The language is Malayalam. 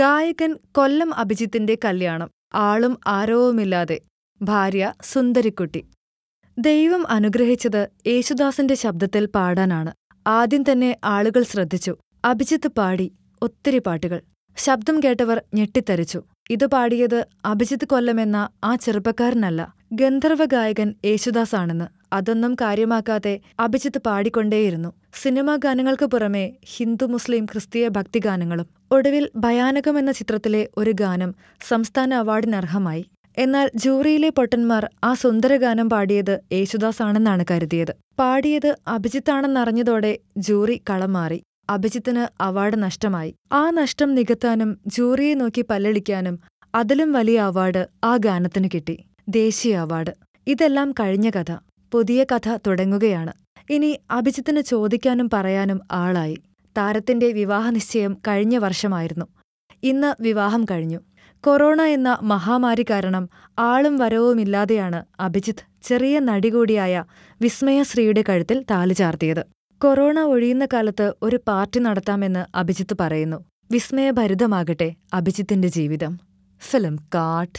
ഗായകൻ കൊല്ലം അഭിജിത്തിന്റെ കല്യാണം ആളും ആരോവുമില്ലാതെ ഭാര്യ സുന്ദരിക്കുട്ടി ദൈവം അനുഗ്രഹിച്ചത് യേശുദാസിന്റെ ശബ്ദത്തിൽ പാടാനാണ് ആദ്യം തന്നെ ആളുകൾ ശ്രദ്ധിച്ചു അഭിജിത്ത് പാടി ഒത്തിരി പാട്ടുകൾ ശബ്ദം കേട്ടവർ ഞെട്ടിത്തരിച്ചു ഇത് പാടിയത് അഭിജിത്ത് കൊല്ലമെന്ന ആ ചെറുപ്പക്കാരനല്ല ഗന്ധർവ ഗായകൻ യേശുദാസാണെന്ന് അതൊന്നും കാര്യമാക്കാതെ അഭിജിത്ത് പാടിക്കൊണ്ടേയിരുന്നു സിനിമാ ഗാനങ്ങൾക്ക് പുറമെ ഹിന്ദു മുസ്ലിം ക്രിസ്തീയ ഭക്തിഗാനങ്ങളും ഒടുവിൽ ഭയാനകം എന്ന ചിത്രത്തിലെ ഒരു ഗാനം സംസ്ഥാന അവാർഡിനർഹമായി എന്നാൽ ജൂറിയിലെ പൊട്ടന്മാർ ആ സുന്ദരഗാനം പാടിയത് ആണെന്നാണ് കരുതിയത് പാടിയത് അഭിജിത്താണെന്നറിഞ്ഞതോടെ ജൂറി കളം മാറി അഭിജിത്തിന് അവാർഡ് നഷ്ടമായി ആ നഷ്ടം നികത്താനും ജൂറിയെ നോക്കി പല്ലടിക്കാനും അതിലും വലിയ അവാർഡ് ആ ഗാനത്തിന് കിട്ടി ദേശീയ അവാർഡ് ഇതെല്ലാം കഴിഞ്ഞ കഥ പുതിയ കഥ തുടങ്ങുകയാണ് ഇനി അഭിജിത്തിന് ചോദിക്കാനും പറയാനും ആളായി താരത്തിന്റെ വിവാഹനിശ്ചയം കഴിഞ്ഞ വർഷമായിരുന്നു ഇന്ന് വിവാഹം കഴിഞ്ഞു കൊറോണ എന്ന മഹാമാരി കാരണം ആളും വരവുമില്ലാതെയാണ് അഭിജിത്ത് ചെറിയ നടികൂടിയായ വിസ്മയശ്രീയുടെ കഴുത്തിൽ താലി ചാർത്തിയത് കൊറോണ ഒഴിയുന്ന കാലത്ത് ഒരു പാർട്ടി നടത്താമെന്ന് അഭിജിത്ത് പറയുന്നു വിസ്മയഭരിതമാകട്ടെ അഭിജിത്തിന്റെ ജീവിതം ഫിലിം കാട്ട്